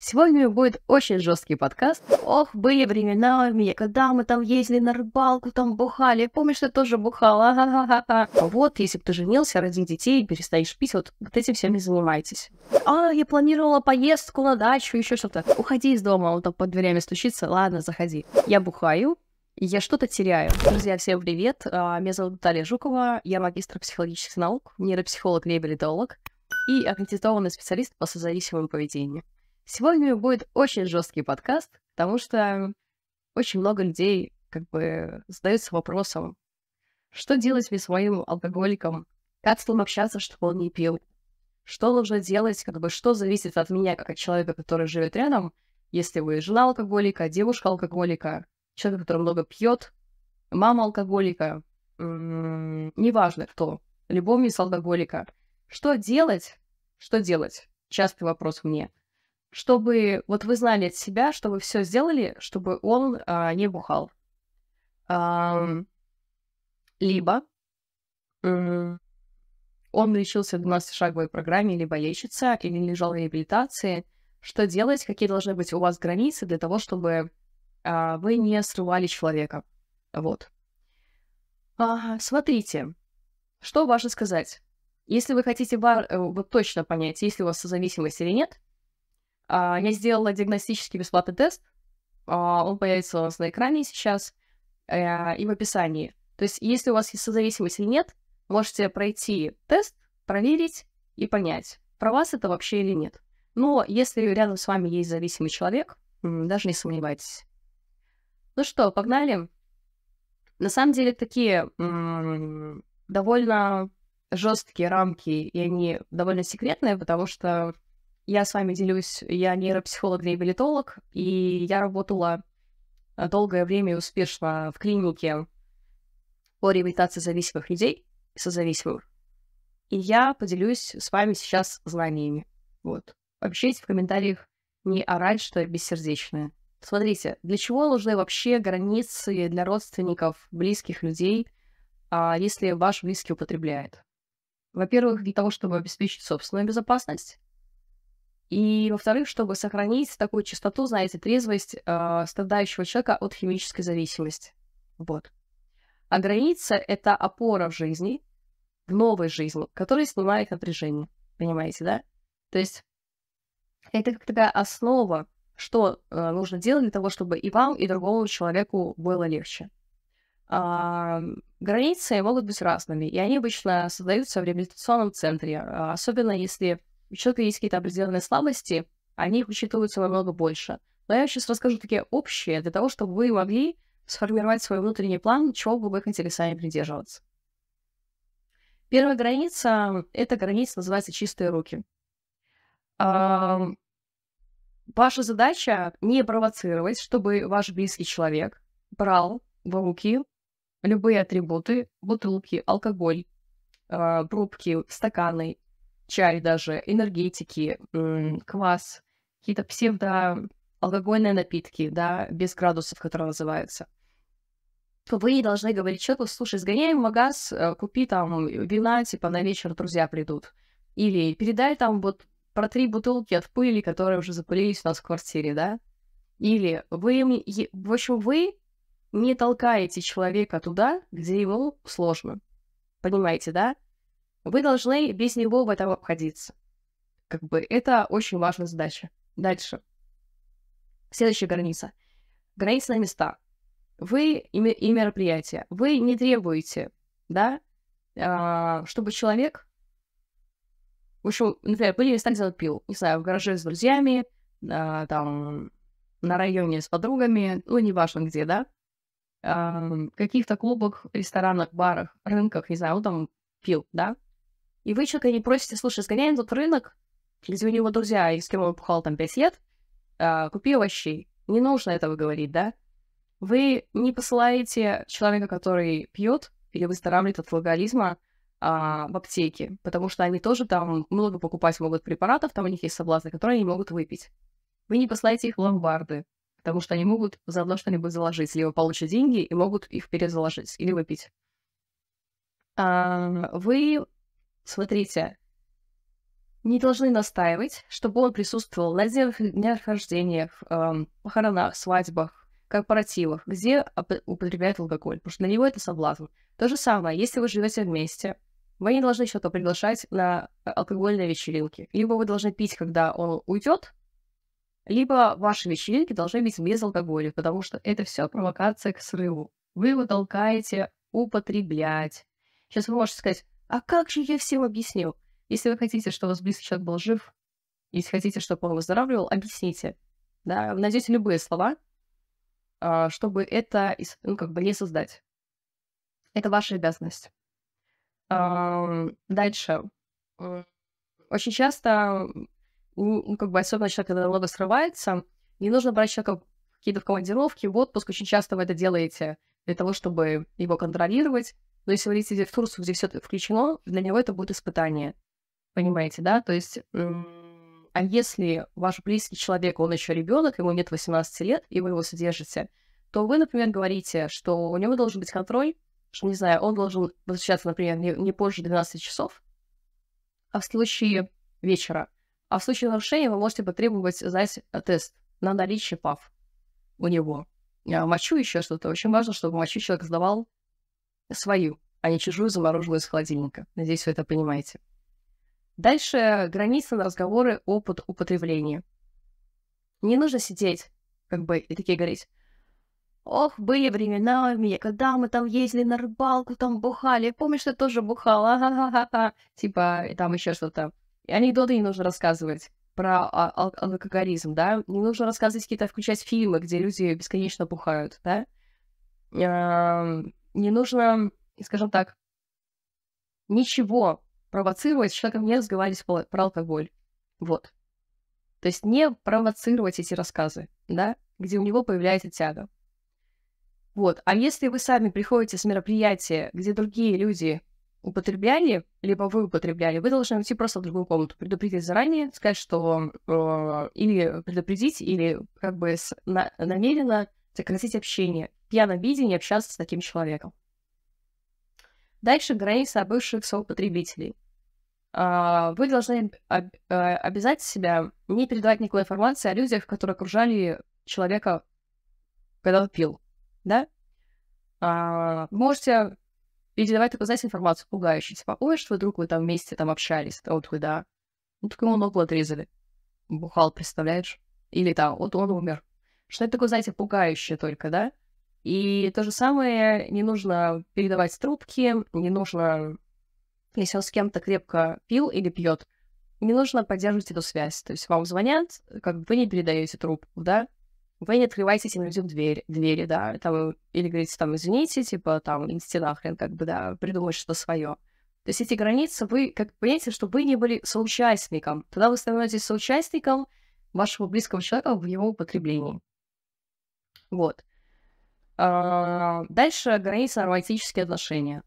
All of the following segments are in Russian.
Сегодня будет очень жесткий подкаст. Ох, были времена, у меня, когда мы там ездили на рыбалку, там бухали. Помнишь, ты тоже бухала? Вот, если бы ты женился, родил детей, перестанешь пить, вот, вот этим всем не занимайтесь. А, я планировала поездку на дачу, еще что-то. Уходи из дома, он там под дверями стучится. Ладно, заходи. Я бухаю, я что-то теряю. Друзья, всем привет. А, меня зовут Наталья Жукова. Я магистр психологических наук, нейропсихолог, реабилитолог и аккредитованный специалист по созависимому поведению. Сегодня будет очень жесткий подкаст, потому что очень много людей как бы задаются вопросом, что делать ли своим алкоголиком, как с ним общаться, чтобы он не пил, что нужно делать, как бы что зависит от меня, как от человека, который живет рядом, если вы жена алкоголика, девушка алкоголика, человек, который много пьет, мама алкоголика, неважно кто, любовница алкоголика, что делать, что делать? Частый вопрос мне чтобы вот вы знали от себя, чтобы все сделали, чтобы он а, не бухал. А, либо он лечился в 12-шаговой программе, либо лечится, или лежал в реабилитации. Что делать, какие должны быть у вас границы для того, чтобы а, вы не срывали человека. Вот. А, смотрите, что важно сказать. Если вы хотите бар, э, вот точно понять, есть ли у вас созависимость или нет, а, я сделала диагностический бесплатный тест. А, он появится у вас на экране сейчас э, и в описании. То есть, если у вас есть созависимость или нет, можете пройти тест, проверить и понять, про вас это вообще или нет. Но если рядом с вами есть зависимый человек, даже не сомневайтесь. Ну что, погнали. На самом деле такие довольно жесткие рамки, и они довольно секретные, потому что я с вами делюсь, я нейропсихолог-реабилитолог, и я работала э, долгое время успешно в клинике по реабилитации зависимых людей, созависимых. И я поделюсь с вами сейчас знаниями. Вот. Общайтесь в комментариях не орать, что я бессердечная. Смотрите, для чего нужны вообще границы для родственников, близких людей, а, если ваш близкий употребляет? Во-первых, для того, чтобы обеспечить собственную безопасность. И, во-вторых, чтобы сохранить такую чистоту, знаете, трезвость э, страдающего человека от химической зависимости. Вот. А граница — это опора в жизни, в новой жизни, которая снимает напряжение. Понимаете, да? То есть это как такая основа, что э, нужно делать для того, чтобы и вам, и другому человеку было легче. А, границы могут быть разными, и они обычно создаются в реабилитационном центре, а, особенно если у человека есть какие-то определенные слабости, а они их учитываются намного больше. Но я сейчас расскажу такие общие, для того, чтобы вы могли сформировать свой внутренний план, чего бы вы хотели сами придерживаться. Первая граница, эта граница называется «чистые руки». Ваша задача не провоцировать, чтобы ваш близкий человек брал в руки любые атрибуты, бутылки, алкоголь, пробки, а, стаканы чай даже, энергетики, квас, какие-то псевдоалкогольные напитки, да, без градусов, которые называются. Вы должны говорить человеку, слушай, сгоняй в магаз, э, купи там вина, типа на вечер друзья придут. Или передай там вот про три бутылки от пыли, которые уже запылились у нас в квартире, да? Или вы, в общем, вы не толкаете человека туда, где ему сложно. Понимаете, да? Вы должны без него в этом обходиться. Как бы это очень важная задача. Дальше. Следующая граница. Граница на места. Вы и, и мероприятие. Вы не требуете, да, а, чтобы человек... В общем, например, были места, где он пил. Не знаю, в гараже с друзьями, а, там, на районе с подругами, ну, неважно где, да, а, каких-то клубах, ресторанах, барах, рынках, не знаю, он там пил, да, и вы что-то не просите, слушай, сгоняем тут рынок, где у него друзья, и с кем он пухал там 5 лет, а, купи овощей. Не нужно этого говорить, да? Вы не посылаете человека, который пьет или выздоравливает от алкоголизма, а, в аптеке, потому что они тоже там много покупать могут препаратов, там у них есть соблазны, которые они могут выпить. Вы не посылаете их в ломбарды, потому что они могут заодно что-нибудь заложить, либо получить деньги и могут их перезаложить или выпить. А, вы Смотрите, не должны настаивать, чтобы он присутствовал на днях рождения, эм, похоронах, свадьбах, корпоративах, где употребляют алкоголь, потому что для него это соблазн. То же самое, если вы живете вместе, вы не должны что-то приглашать на э, алкогольные вечеринки. Либо вы должны пить, когда он уйдет, либо ваши вечеринки должны быть без алкоголя, потому что это все провокация к срыву. Вы его толкаете употреблять. Сейчас вы можете сказать, а как же я всем объяснил? Если вы хотите, чтобы у вас близкий человек был жив, если хотите, чтобы он выздоравливал, объясните. Да, вы найдете любые слова, а, чтобы это ну, как бы не создать. Это ваша обязанность. Дальше. Очень часто, ну, как бы особенно человек, когда много срывается, не нужно брать человека какие-то командировки, в отпуск. Очень часто вы это делаете для того, чтобы его контролировать, но если вы летите в Турцию, где все включено, для него это будет испытание. Понимаете, да? То есть, а если ваш близкий человек, он еще ребенок, ему нет 18 лет, и вы его содержите, то вы, например, говорите, что у него должен быть контроль, что, не знаю, он должен возвращаться, например, не, не позже 12 часов, а в случае вечера. А в случае нарушения вы можете потребовать сдать э, тест на наличие ПАВ у него. А мочу еще что-то. Очень важно, чтобы мочу человек сдавал свою, а не чужую замороженную из холодильника. Надеюсь, вы это понимаете. Дальше границы на разговоры опыт употребления. Не нужно сидеть, как бы, и такие говорить. Ох, были времена, когда мы там ездили на рыбалку, там бухали. Помнишь, ты тоже бухала? Типа, там еще что-то. И анекдоты не нужно рассказывать про а, алкоголизм, да? Не нужно рассказывать какие-то, включать фильмы, где люди бесконечно бухают, да? не нужно, скажем так, ничего провоцировать, с человеком не разговаривать про алкоголь. Вот. То есть не провоцировать эти рассказы, да, где у него появляется тяга. Вот. А если вы сами приходите с мероприятия, где другие люди употребляли, либо вы употребляли, вы должны уйти просто в другую комнату, предупредить заранее, сказать, что э, или предупредить, или как бы с, на, намеренно сократить общение пьяном виде не общаться с таким человеком. Дальше граница бывших соупотребителей. А, вы должны э, обязать себя не передавать никакой информации о людях, которые окружали человека, когда он пил. Да? А, можете передавать только, знаете, информацию пугающую. Типа, ой, что вы, друг, вы там вместе там общались. А вот вы, да. Ну, так ему ногу отрезали. Бухал, представляешь? Или там, вот он умер. Что это такое, знаете, пугающее только, да? И то же самое, не нужно передавать трубки, не нужно, если он с кем-то крепко пил или пьет, не нужно поддерживать эту связь. То есть вам звонят, как бы вы не передаете трубку, да, вы не открываете этим людям дверь, двери, да, там, или говорите, там, извините, типа, там, идите нахрен, как бы, да, придумать что-то свое. То есть эти границы, вы, как понимаете, что вы не были соучастником. Тогда вы становитесь соучастником вашего близкого человека в его употреблении. Вот. А, дальше граница романтические отношения.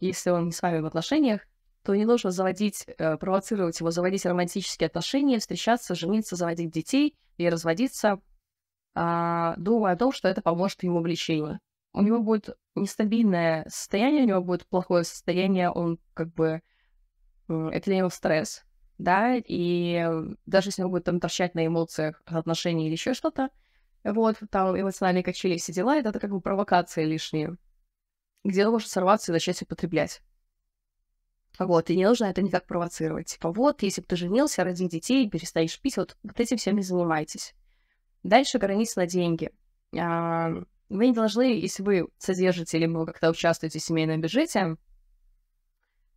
Если он не с вами в отношениях, то не нужно заводить, э, провоцировать его, заводить романтические отношения, встречаться, жениться, заводить детей и разводиться, а, думая о том, что это поможет ему в лечении. У него будет нестабильное состояние, у него будет плохое состояние, он как бы... Это для него стресс, да, и даже если он будет там торчать на эмоциях отношений или еще что-то, вот, там эмоциональные качели, все дела, это как бы провокации лишние, где нужно сорваться и начать употреблять. Вот, и не нужно это никак провоцировать. Типа, вот, если бы ты женился, родил детей, перестанешь пить, вот, вот этим всем не занимайтесь. Дальше граница на деньги. А, вы не должны, если вы содержите или вы как-то участвуете в семейном бюджете,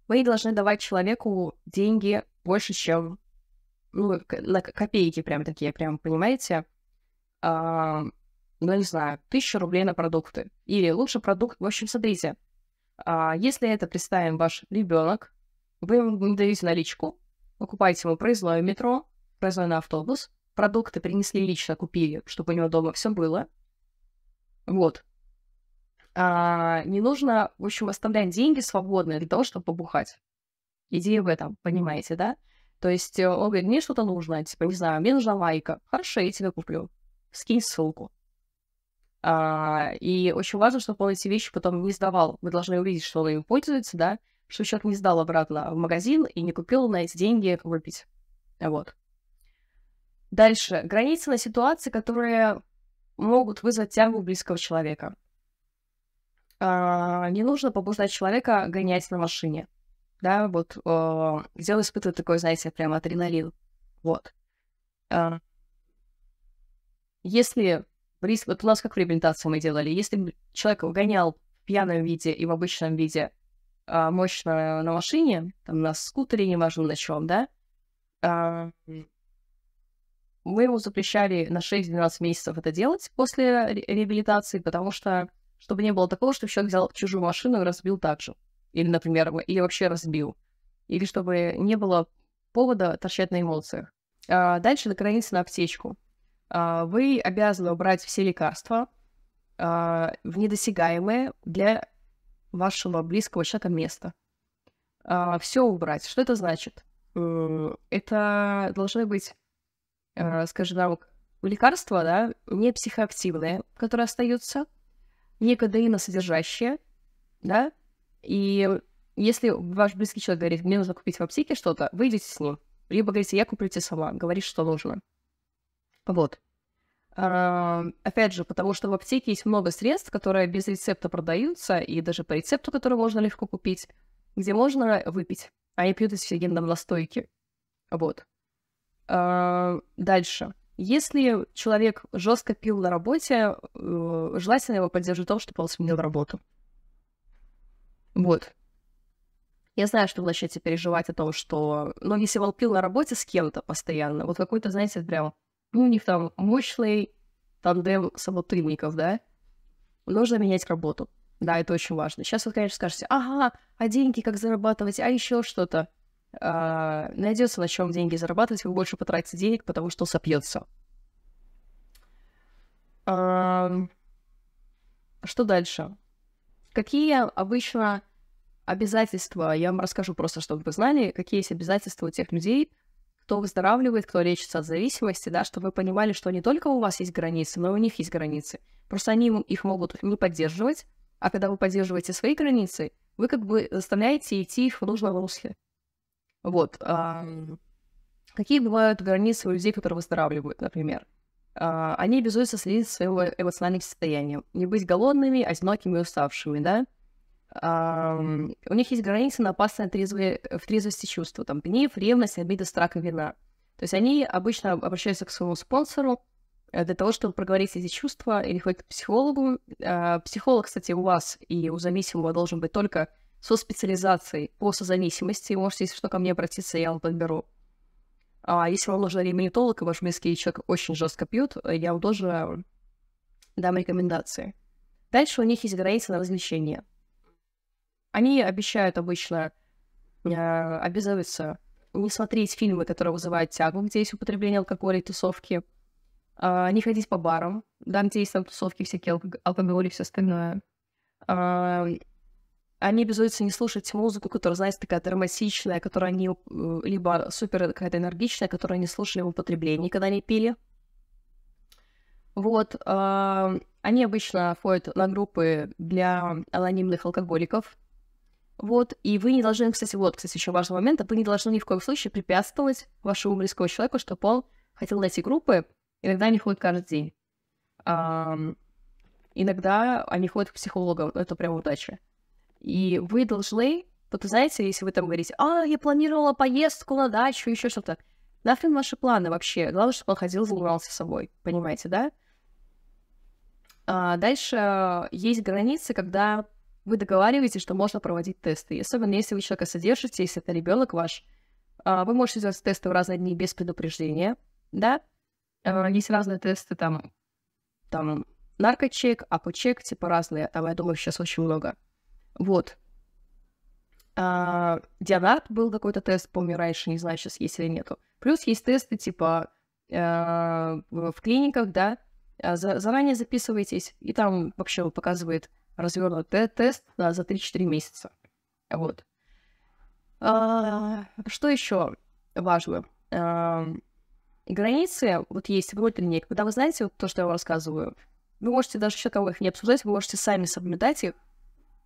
вы не должны давать человеку деньги больше, чем ну, на копейки прям такие, прям, понимаете? А, ну, не знаю, тысячу рублей на продукты. Или лучше продукт. В общем, смотрите, а, если это, представим, ваш ребенок, вы ему не даете наличку, покупаете ему проездное метро, проездной на автобус, продукты принесли лично, купили, чтобы у него дома все было. Вот. А, не нужно, в общем, оставлять деньги свободные для того, чтобы побухать. Идея в этом, понимаете, да? То есть э, он говорит, мне что-то нужно, типа, не знаю, мне нужна майка. Хорошо, я тебе куплю скинь ссылку. А, и очень важно, чтобы он эти вещи потом не сдавал. Вы должны увидеть, что он им пользуется, да, что человек не сдал обратно в магазин и не купил на эти деньги выпить. Вот. Дальше. Границы на ситуации, которые могут вызвать тягу близкого человека. А, не нужно побуждать человека гонять на машине. Да, вот а, где он испытывает такой, знаете, прям адреналин. Вот. А, если риск... Вот у нас как реабилитацию мы делали. Если человек угонял в пьяном виде и в обычном виде а, мощно на машине, там на скутере, неважно на чем, да, а, мы ему запрещали на 6-12 месяцев это делать после реабилитации, потому что, чтобы не было такого, что человек взял чужую машину и разбил так же. Или, например, или вообще разбил. Или чтобы не было повода торчать на эмоциях. А дальше до границы на аптечку. А, вы обязаны убрать все лекарства а, в недосягаемое для вашего близкого человека место. А, все убрать. Что это значит? Э, это должны быть, э, скажем так, лекарства, да, не психоактивные, которые остаются, не кадеиносодержащие, да, и если ваш близкий человек говорит, мне нужно купить в аптеке что-то, выйдите с ним. Либо говорите, я куплю тебе сама, говоришь, что нужно. Вот. А, опять же, потому что в аптеке есть много средств, которые без рецепта продаются, и даже по рецепту, который можно легко купить, где можно выпить. Они пьют из офигенном настойки. Вот. А, дальше. Если человек жестко пил на работе, э, желательно его поддерживать в том, чтобы он сменил работу. Вот. Я знаю, что вы начнете переживать о том, что... но ну, если он пил на работе с кем-то постоянно, вот какой-то, знаете, прям ну, у них там мощный тандем собутыльников, да, нужно менять работу. Да, это очень важно. Сейчас вы, конечно, скажете, ага, а деньги как зарабатывать, а еще что-то. А, найдется на чем деньги зарабатывать, вы больше потратите денег, потому что сопьется. А, что дальше? Какие обычно обязательства, я вам расскажу просто, чтобы вы знали, какие есть обязательства у тех людей, кто выздоравливает, кто лечится от зависимости, да, чтобы вы понимали, что не только у вас есть границы, но и у них есть границы. Просто они их могут не поддерживать, а когда вы поддерживаете свои границы, вы как бы заставляете идти их в нужном русле. Вот. Какие бывают границы у людей, которые выздоравливают, например? А, они обязуются следить за своим э, эмоциональным состоянием. Не быть голодными, одинокими и уставшими, да? у них есть границы на опасное трезвое э, в трезвости чувства, там, гнев, ревность, обида, страх и вина. То есть они обычно обращаются к своему спонсору э, для того, чтобы проговорить эти чувства или хоть к психологу. А, психолог, кстати, у вас и у зависимого должен быть только со специализацией по созависимости. Вы можете, если что, ко мне обратиться, я вам подберу. А если вам нужен реабилитолог, и ваш близкий человек очень жестко пьет, э, я вам тоже дам рекомендации. Дальше у них есть границы на развлечения. Они обещают обычно э, обязуются не смотреть фильмы, которые вызывают тягу, где есть употребление алкоголя и тусовки, э, не ходить по барам, да, где есть там тусовки, всякие алк- алкоголь и все остальное. Э, они обязуются не слушать музыку, которая, знаете, такая драматичная, которая они э, либо супер какая-то энергичная, которую они слушали в употреблении, когда они пили. Вот. Э, они обычно ходят на группы для анонимных алкоголиков, вот, и вы не должны, кстати, вот, кстати, еще важный момент, вы не должны ни в коем случае препятствовать вашему близкому человеку, чтобы он хотел найти группы, иногда они ходят каждый день. А, иногда они ходят к психологам, это прям удача. И вы должны, вот знаете, если вы там говорите, а, я планировала поездку на дачу, еще что-то, нафиг ваши планы вообще, главное, чтобы он ходил, занимался собой, понимаете, да? А дальше э, есть границы, когда вы договариваетесь, что можно проводить тесты. И особенно если вы человека содержите, если это ребенок ваш, а, вы можете делать тесты в разные дни без предупреждения, да? А, есть разные тесты, там, там наркочек, апочек, типа разные, там, я думаю, сейчас очень много. Вот. А, Дианарт был какой-то тест, помню раньше, не знаю, сейчас есть или нету. Плюс есть тесты, типа, в клиниках, да, заранее записываетесь, и там вообще показывает, развернут тест да, за 3-4 месяца. Вот. А, что еще важно? А, границы вот есть внутренние. Когда вы знаете вот то, что я вам рассказываю, вы можете даже еще кого их не обсуждать, вы можете сами соблюдать их,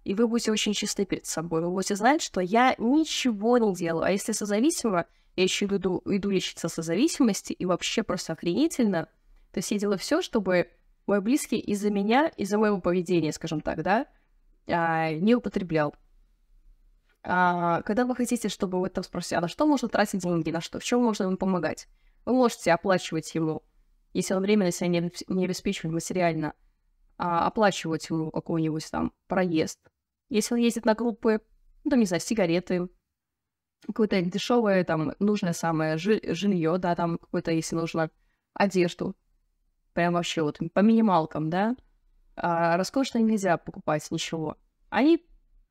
и вы будете очень чисты перед собой. Вы будете знать, что я ничего не делаю. А если созависимо, я еще иду, иду лечиться созависимости, и вообще просто охренительно. То есть я делаю все, чтобы мой близкий из-за меня, из-за моего поведения, скажем так, да, а, не употреблял. А, когда вы хотите, чтобы вы там спросили, а на что можно тратить деньги, на что, в чем можно ему помогать, вы можете оплачивать ему, если он временно себя не, не обеспечивает материально, а, оплачивать ему какой-нибудь там проезд. Если он ездит на группы, ну, там, не знаю, сигареты, какое-то дешевое, там, нужное самое жилье, да, там, какое-то, если нужно, одежду, прям вообще вот по минималкам, да, а роскошно нельзя покупать ничего. Они,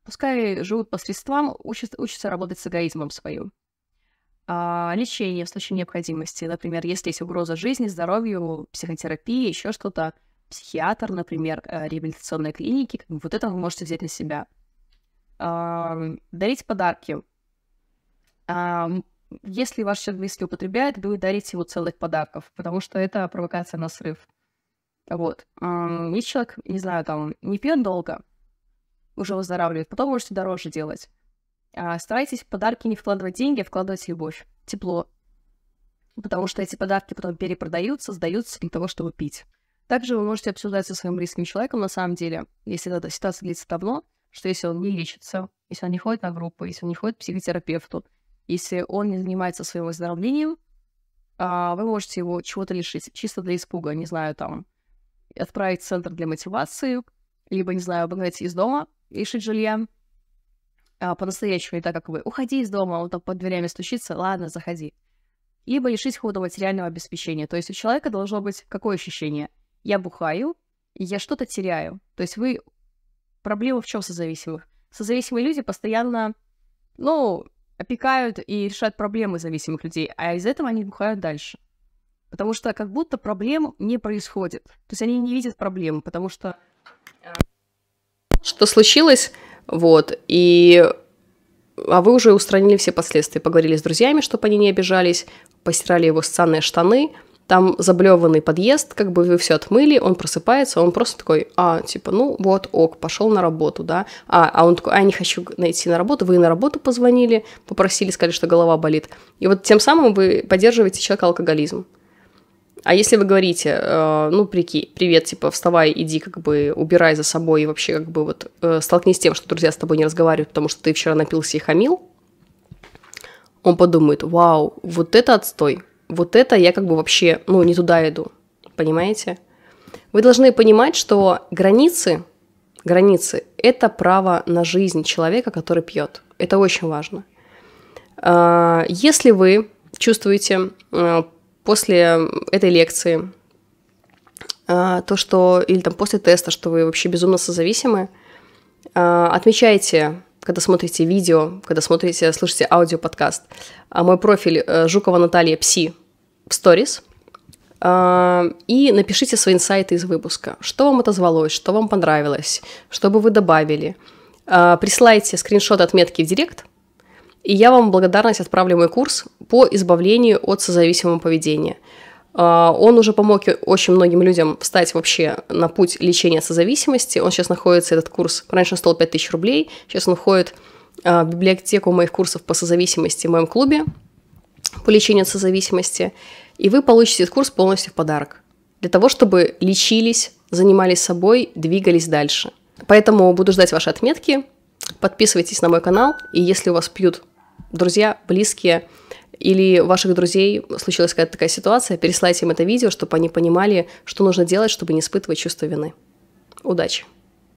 пускай живут по средствам, учат, учатся работать с эгоизмом своим. А, лечение в случае необходимости, например, если есть угроза жизни, здоровью, психотерапии, еще что-то, психиатр, например, э, реабилитационной клиники, вот это вы можете взять на себя. А, дарить подарки. А, если ваш человек близкий употребляет, вы дарите его целых подарков, потому что это провокация на срыв. Вот. Если человек, не знаю, там, не пьет долго, уже выздоравливает, потом можете дороже делать. А, старайтесь в подарки не вкладывать деньги, а вкладывать любовь, тепло. Потому что эти подарки потом перепродаются, сдаются для того, чтобы пить. Также вы можете обсуждать со своим близким человеком, на самом деле, если эта ситуация длится давно, что если он не лечится, если он не ходит на группу, если он не ходит к психотерапевту, если он не занимается своим выздоровлением, а, вы можете его чего-то лишить, чисто для испуга, не знаю, там, отправить в центр для мотивации, либо, не знаю, выгнать из дома, лишить жилья, а, по-настоящему, не так, как вы, уходи из дома, он там под дверями стучится, ладно, заходи. Либо лишить хода материального обеспечения. То есть у человека должно быть какое ощущение? Я бухаю, я что-то теряю. То есть вы... Проблема в чем созависимых? Созависимые люди постоянно, ну, опекают и решают проблемы зависимых людей, а из этого они бухают дальше. Потому что как будто проблем не происходит. То есть они не видят проблемы, потому что... Э, что случилось, вот, и... А вы уже устранили все последствия, поговорили с друзьями, чтобы они не обижались, постирали его сценные штаны, там заблеванный подъезд, как бы вы все отмыли, он просыпается, он просто такой, а, типа, ну вот, ок, пошел на работу, да, а, а он такой, а, я не хочу найти на работу, вы на работу позвонили, попросили, сказали, что голова болит, и вот тем самым вы поддерживаете человека алкоголизм. А если вы говорите, э, ну, прики, привет, типа, вставай, иди, как бы, убирай за собой и вообще, как бы, вот, э, столкнись с тем, что друзья с тобой не разговаривают, потому что ты вчера напился и хамил, он подумает, вау, вот это отстой, вот это я как бы вообще, ну, не туда иду, понимаете? Вы должны понимать, что границы, границы – это право на жизнь человека, который пьет. Это очень важно. А, если вы чувствуете э, после этой лекции а, то, что или там после теста, что вы вообще безумно созависимы, а, отмечайте когда смотрите видео, когда смотрите, слышите аудиоподкаст. А мой профиль э, Жукова Наталья Пси в сторис. А, и напишите свои инсайты из выпуска. Что вам отозвалось, что вам понравилось, что бы вы добавили. А, присылайте скриншот отметки в директ, и я вам благодарность отправлю мой курс по избавлению от созависимого поведения – а, он уже помог очень многим людям встать вообще на путь лечения созависимости. Он сейчас находится, этот курс, раньше он стоил 5000 рублей, сейчас он входит а, в библиотеку моих курсов по созависимости в моем клубе по лечению от созависимости, и вы получите этот курс полностью в подарок. Для того, чтобы лечились, занимались собой, двигались дальше. Поэтому буду ждать ваши отметки. Подписывайтесь на мой канал, и если у вас пьют друзья, близкие, или ваших друзей случилась какая-то такая ситуация, переслайте им это видео, чтобы они понимали, что нужно делать, чтобы не испытывать чувство вины. Удачи!